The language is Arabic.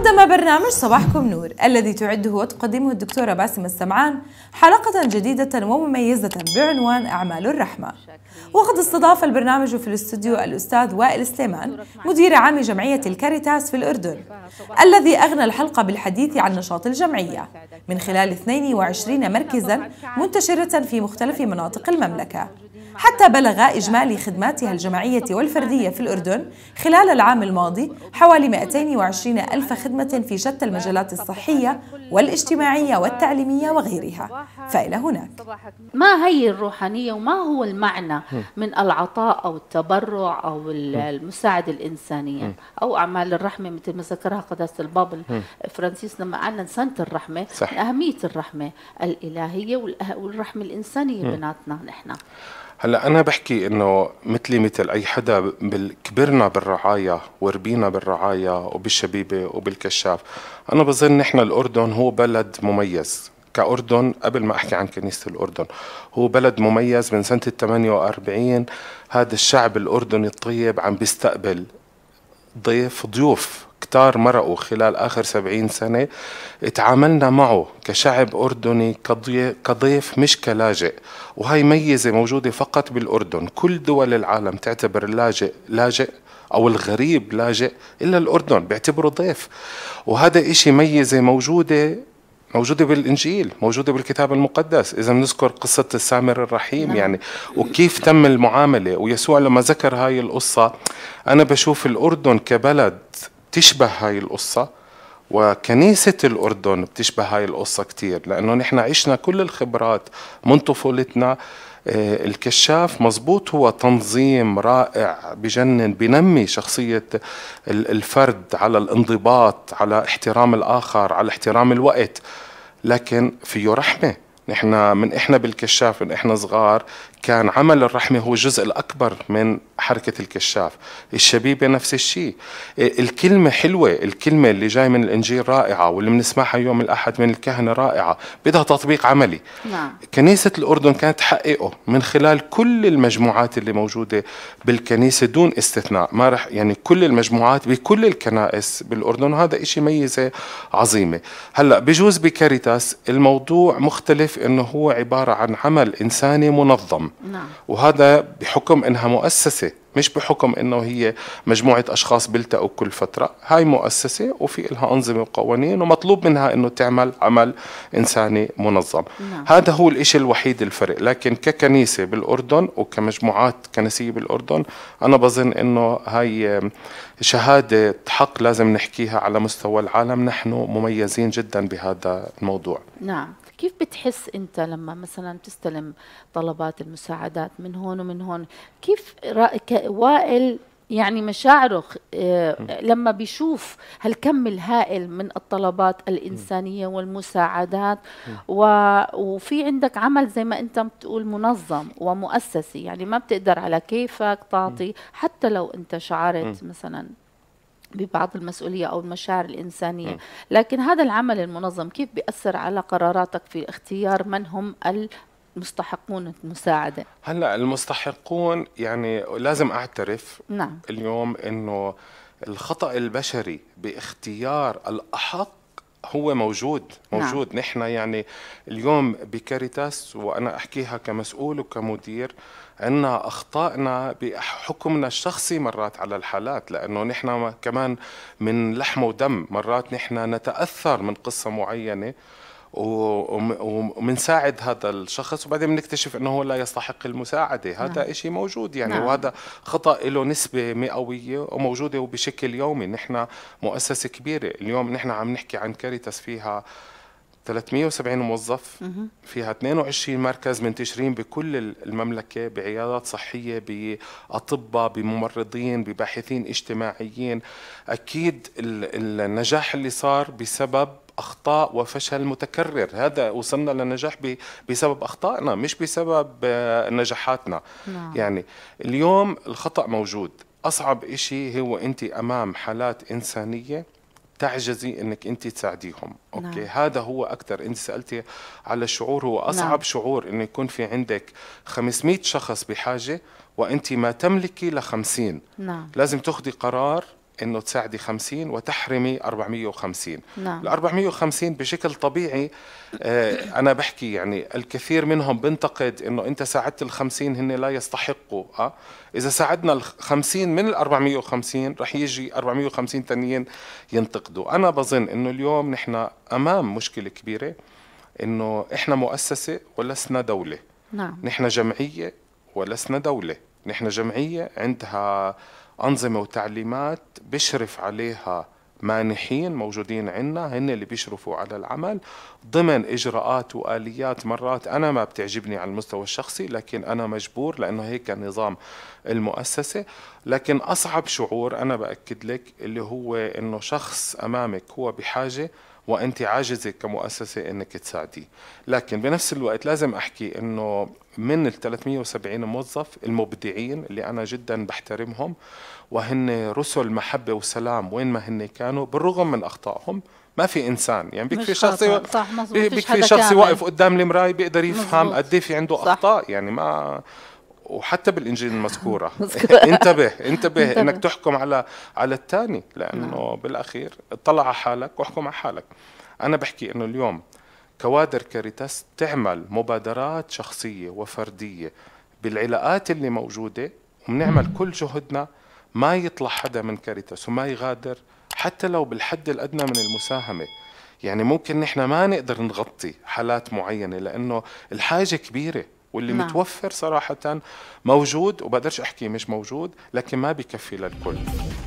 قدم برنامج صباحكم نور الذي تعده وتقدمه الدكتورة باسم السمعان حلقة جديدة ومميزة بعنوان أعمال الرحمة وقد استضاف البرنامج في الاستوديو الأستاذ وائل سليمان مدير عام جمعية الكاريتاس في الأردن الذي أغنى الحلقة بالحديث عن نشاط الجمعية من خلال 22 مركزا منتشرة في مختلف مناطق المملكة حتى بلغ إجمالي خدماتها الجمعية والفردية في الأردن خلال العام الماضي حوالي 220 ألف خدمة خدمة في شتى المجالات الصحية والاجتماعية والتعليمية وغيرها فإلى هناك ما هي الروحانية وما هو المعنى من العطاء أو التبرع أو المساعدة الإنسانية أو أعمال الرحمة مثل ما ذكرها قداسة الباب فرانسيس لما أعلن سنة الرحمة أهمية الرحمة الإلهية والرحمة الإنسانية بيناتنا نحن هلا انا بحكي انه مثلي مثل اي حدا كبرنا بالرعايه وربينا بالرعايه وبالشبيبه وبالكشاف انا بظن نحن الاردن هو بلد مميز كأردن قبل ما أحكي عن كنيسة الأردن هو بلد مميز من سنة 48 هذا الشعب الأردني الطيب عم بيستقبل ضيف ضيوف كتار مرقوا خلال آخر سبعين سنة تعاملنا معه كشعب أردني كضيف مش كلاجئ وهي ميزة موجودة فقط بالأردن كل دول العالم تعتبر اللاجئ لاجئ او الغريب لاجئ الا الاردن بيعتبره ضيف وهذا إشي ميزه موجوده موجوده بالانجيل موجوده بالكتاب المقدس اذا بنذكر قصه السامر الرحيم نعم. يعني وكيف تم المعامله ويسوع لما ذكر هاي القصه انا بشوف الاردن كبلد بتشبه هاي القصة وكنيسة الأردن بتشبه هاي القصة كتير لأنه نحن عشنا كل الخبرات من طفولتنا آه، الكشاف مزبوط هو تنظيم رائع بجنن بنمي شخصية الفرد على الانضباط على احترام الآخر على احترام الوقت لكن فيه رحمة نحن من احنا بالكشاف من احنا صغار كان عمل الرحمة هو الجزء الأكبر من حركة الكشاف الشبيبة نفس الشيء الكلمة حلوة الكلمة اللي جاي من الإنجيل رائعة واللي بنسمعها يوم الأحد من الكهنة رائعة بدها تطبيق عملي نعم. كنيسة الأردن كانت تحققه من خلال كل المجموعات اللي موجودة بالكنيسة دون استثناء ما رح يعني كل المجموعات بكل الكنائس بالأردن وهذا إشي ميزة عظيمة هلأ بجوز بكاريتاس الموضوع مختلف إنه هو عبارة عن عمل إنساني منظم نعم وهذا بحكم انها مؤسسه مش بحكم انه هي مجموعه اشخاص بيلتقوا كل فتره هاي مؤسسه وفي لها انظمه وقوانين ومطلوب منها انه تعمل عمل انساني منظم نعم. هذا هو الإشي الوحيد الفرق لكن ككنيسه بالاردن وكمجموعات كنسيه بالاردن انا بظن انه هاي شهاده حق لازم نحكيها على مستوى العالم نحن مميزين جدا بهذا الموضوع نعم كيف بتحس انت لما مثلا تستلم طلبات المساعدات من هون ومن هون كيف رأيك وائل يعني مشاعره آه، لما بيشوف هالكم الهائل من الطلبات الإنسانية والمساعدات وفي عندك عمل زي ما أنت بتقول منظم ومؤسسي يعني ما بتقدر على كيفك تعطي حتى لو أنت شعرت مثلا ببعض المسؤولية أو المشاعر الإنسانية لكن هذا العمل المنظم كيف بيأثر على قراراتك في اختيار من هم مستحقون المساعدة هلا المستحقون يعني لازم اعترف نعم. اليوم انه الخطأ البشري باختيار الأحق هو موجود نعم. موجود نعم. نحن يعني اليوم بكاريتاس وانا احكيها كمسؤول وكمدير عندنا اخطائنا بحكمنا الشخصي مرات على الحالات لانه نحن كمان من لحم ودم مرات نحن نتاثر من قصه معينه ومنساعد هذا الشخص وبعدين بنكتشف انه هو لا يستحق المساعده هذا نعم. شيء موجود يعني نعم. وهذا خطا له نسبه مئويه وموجوده وبشكل يومي نحن مؤسسه كبيره اليوم نحن عم نحكي عن كاريتاس فيها 370 موظف فيها 22 مركز منتشرين بكل المملكة بعيادات صحية بأطباء بممرضين بباحثين اجتماعيين أكيد النجاح اللي صار بسبب اخطاء وفشل متكرر هذا وصلنا للنجاح بسبب اخطائنا مش بسبب آه، نجاحاتنا نعم. يعني اليوم الخطا موجود اصعب شيء هو انت امام حالات انسانيه تعجزي انك انت تساعديهم اوكي نعم. هذا هو اكثر انت سالتي على الشعور هو اصعب نعم. شعور انه يكون في عندك 500 شخص بحاجه وانت ما تملكي ل 50 نعم. لازم تاخذي قرار انه تساعدي 50 وتحرمي 450 نعم. ال 450 بشكل طبيعي آه، انا بحكي يعني الكثير منهم بنتقد انه انت ساعدت ال 50 هن لا يستحقوا أه؟ اذا ساعدنا ال 50 من ال 450 رح يجي 450 ثانيين ينتقدوا انا بظن انه اليوم نحن امام مشكله كبيره انه احنا مؤسسه ولسنا دوله نعم. نحن جمعيه ولسنا دوله نحن جمعيه عندها أنظمة وتعليمات بشرف عليها مانحين موجودين عندنا هن اللي بيشرفوا على العمل ضمن اجراءات واليات مرات انا ما بتعجبني على المستوى الشخصي لكن انا مجبور لانه هيك نظام المؤسسه لكن اصعب شعور انا باكد لك اللي هو انه شخص امامك هو بحاجه وانت عاجزه كمؤسسه انك تساعدي لكن بنفس الوقت لازم احكي انه من ال 370 موظف المبدعين اللي انا جدا بحترمهم وهن رسل محبه وسلام وين ما هن كانوا بالرغم من اخطائهم ما في انسان يعني بيكفي شخص بيكفي شخص واقف قدام المرايه بيقدر يفهم قد إيه في عنده اخطاء يعني ما وحتى بالانجيل المذكوره انتبه انتبه انك تحكم على على الثاني لانه نعم. بالاخير اطلع على حالك واحكم على حالك انا بحكي انه اليوم كوادر كاريتاس تعمل مبادرات شخصيه وفرديه بالعلاقات اللي موجوده وبنعمل كل جهدنا ما يطلع حدا من كاريتاس وما يغادر حتى لو بالحد الادنى من المساهمه يعني ممكن نحن ما نقدر نغطي حالات معينه لانه الحاجه كبيره واللي نعم. متوفر صراحة موجود وبقدرش أحكي مش موجود لكن ما بكفي للكل